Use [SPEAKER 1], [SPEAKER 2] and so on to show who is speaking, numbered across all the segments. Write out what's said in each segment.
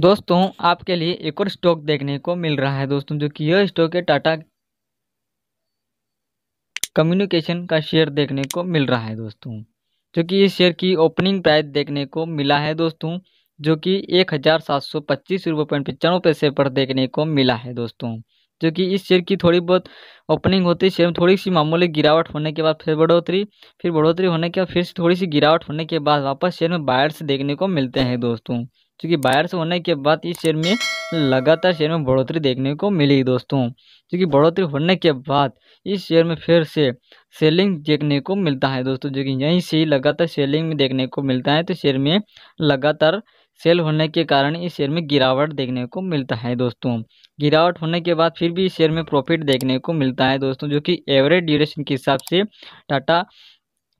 [SPEAKER 1] दोस्तों आपके लिए एक और स्टॉक देखने को मिल रहा है दोस्तों जो कि यह स्टॉक है टाटा कम्युनिकेशन का शेयर देखने को मिल रहा है दोस्तों जो कि इस शेयर की ओपनिंग प्राइस देखने को मिला है दोस्तों जो कि एक हज़ार सात सौ पच्चीस रुपये पॉइंट पचानवे पैसे पर देखने को मिला है दोस्तों जो कि इस शेयर की थोड़ी बहुत ओपनिंग होती है शेयर में थोड़ी सी मामूली गिरावट होने के बाद फिर बढ़ोतरी फिर बढ़ोतरी होने के बाद फिर से थोड़ी सी गिरावट होने के बाद वापस शेयर में बायर्स देखने को मिलते हैं दोस्तों क्योंकि बायर्स होने के बाद इस शेयर में लगातार शेयर में बढ़ोतरी देखने को मिली दोस्तों क्योंकि बढ़ोतरी होने के बाद इस शेयर में फिर से सेलिंग देखने को मिलता है दोस्तों जो कि यहीं से लगातार सेलिंग में देखने को मिलता है तो शेयर में लगातार सेल होने के कारण इस शेयर में गिरावट देखने को मिलता है दोस्तों गिरावट होने के बाद फिर भी इस शेयर में प्रॉफिट देखने को मिलता है दोस्तों जो कि एवरेज ड्यूरेशन के हिसाब से टाटा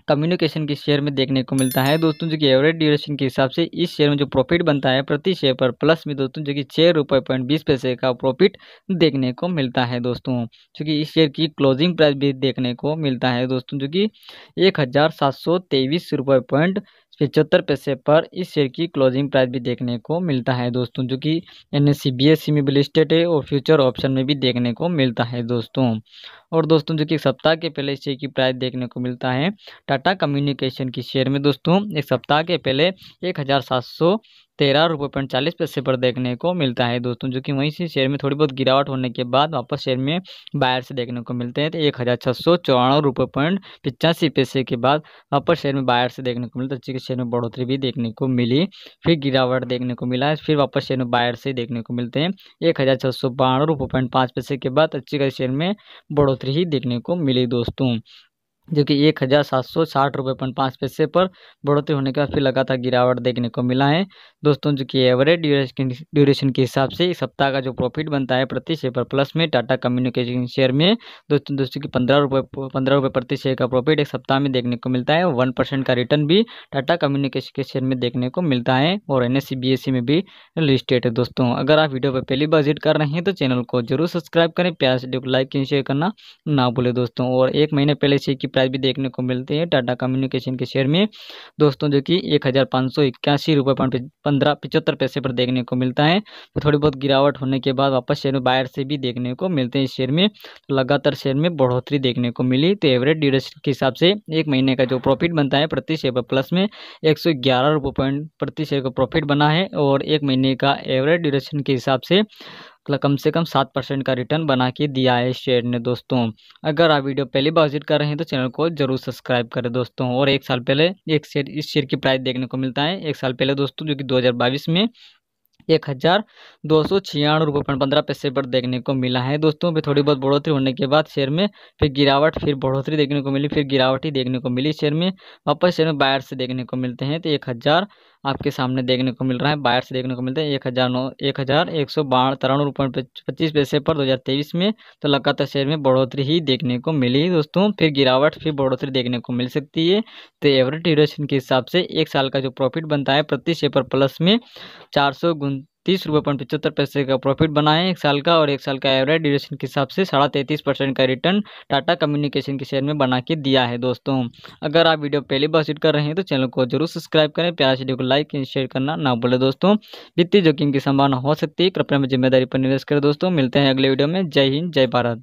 [SPEAKER 1] कम्युनिकेशन के शेयर में देखने को मिलता है दोस्तों जो कि एवरेज ड्यूरेशन के हिसाब से इस शेयर में जो प्रॉफिट बनता है प्रति शेयर पर प्लस में दोस्तों जो कि छः रुपये पॉइंट बीस पैसे का प्रॉफिट देखने को मिलता है दोस्तों क्योंकि इस शेयर की क्लोजिंग प्राइस भी देखने को मिलता है दोस्तों जो कि एक हज़ार सात सौ तेईस पॉइंट पिचहत्तर पैसे पर इस शेयर की क्लोजिंग प्राइस भी देखने को मिलता है दोस्तों जो कि एन एस सी में भी लिस्टेड है और फ्यूचर ऑप्शन में भी देखने को मिलता है दोस्तों और दोस्तों जो कि सप्ताह के पहले इस शेयर की प्राइस देखने को मिलता है टाटा कम्युनिकेशन की शेयर में दोस्तों एक सप्ताह के पहले एक हज़ार सात सौ तेरह रुपये पॉइंट चालीस पैसे पर देखने को मिलता है दोस्तों जो कि वहीं से शेयर में थोड़ी बहुत गिरावट होने के बाद वापस शेयर में बायर से देखने को मिलते हैं तो एक हज़ार छः सौ चौरानवे रुपये पॉइंट पचासी पैसे के बाद वापस शेयर में बायर से देखने को मिलता है अच्छी शेयर में बढ़ोतरी भी देखने को मिली फिर गिरावट देखने को मिला फिर वापस शेयर में बायर से देखने को मिलते हैं एक हज़ार छः सौ बानवे रुपये पॉइंट पाँच पैसे के बाद अच्छी खासी शेयर में बढ़ोतरी ही देखने को मिली दोस्तों जो कि एक हज़ार सात सौ साठ रुपये पॉइंट पाँच पैसे पर बढ़ोतरी होने के बाद फिर लगातार गिरावट देखने को मिला है दोस्तों जो कि एवरेज ड्यूरेशन के हिसाब से इस सप्ताह का जो प्रॉफिट बनता है प्रति शेयर पर प्लस में टाटा कम्युनिकेशन शेयर में दोस्तों दोस्तों की पंद्रह रुपये पंद्रह रुपये प्रति शेयर का प्रॉफिट एक सप्ताह में देखने को मिलता है वन परसेंट का रिटर्न भी टाटा कम्युनिकेशन के शेयर में देखने को मिलता है और एन एस में भी लिस्टेड है दोस्तों अगर आप वीडियो पर पहली बार विजिट कर रहे हैं तो चैनल को जरूर सब्सक्राइब करें प्यार से लाइक शेयर करना ना भूलें दोस्तों और एक महीने पहले से की प्राइस प्राइस भी देखने को मिलते हैं टाटा कम्युनिकेशन के शेयर में दोस्तों जो कि एक हज़ार पाँच सौ इक्यासी रुपये पंद्रह पिचहत्तर पैसे पर देखने को मिलता है तो थोड़ी बहुत गिरावट होने के बाद वापस शेयर में बायर से भी देखने को मिलते हैं शेयर में तो लगातार शेयर में बढ़ोतरी देखने को मिली तो एवरेज ड्यूरेशन के हिसाब से एक महीने का जो प्रॉफिट बनता है प्रति शेयर पर प्लस में एक सौ ग्यारह रुपये पॉइंट प्रति शेयर का प्रॉफिट बना है और एक महीने का एवरेज ड्यूरेशन के हिसाब से कम से कम सात परसेंट का रिटर्न बना के दिया है शेयर ने दोस्तों अगर आप वीडियो पहली बार विजिट कर रहे हैं तो चैनल को जरूर सब्सक्राइब करें दोस्तों और एक साल पहले एक शेयर इस शेयर की प्राइस देखने को मिलता है एक साल पहले दोस्तों जो कि दो में एक हज़ार दो सौ छियानवे रुपये पंद्रह पैसे पर देखने को मिला है दोस्तों फिर थोड़ी बहुत बढ़ोतरी होने के बाद शेयर में फिर गिरावट फिर बढ़ोतरी देखने को मिली फिर गिरावट ही देखने को मिली शेयर में वापस शेयर में बायर से देखने को मिलते हैं तो एक हज़ार आपके सामने देखने को मिल रहा है बायर्स देखने को मिलते हैं एक हज़ार नौ एक हज़ार एक सौ बारह तिरानवे रुपये पच्चीस पैसे पर दो हज़ार तेईस में तो लगातार शेयर में बढ़ोतरी ही देखने को मिली दोस्तों फिर गिरावट फिर बढ़ोतरी देखने को मिल सकती है तो एवरेज ड्यूरेशन के हिसाब से एक साल का जो प्रॉफिट बनता है प्रति शेयर पर प्लस में चार सौ तीस रुपये पॉइंट पचहत्तर पैसे का प्रॉफिट बनाए एक साल का और एक साल का एवरेज ड्यूरेशन के हिसाब से साढ़ा तैंतीस परसेंट का रिटर्न टाटा कम्युनिकेशन के शेयर में बना के दिया है दोस्तों अगर आप वीडियो पहली बार सीट कर रहे हैं तो चैनल को जरूर सब्सक्राइब करें प्यार वीडियो को लाइक एंड शेयर करना ना भूलें दोस्तों वित्तीय जोखिम की संभावना हो सकती है कृपया में जिम्मेदारी पर निवेश करें दोस्तों मिलते हैं अगले वीडियो में जय हिंद जय भारत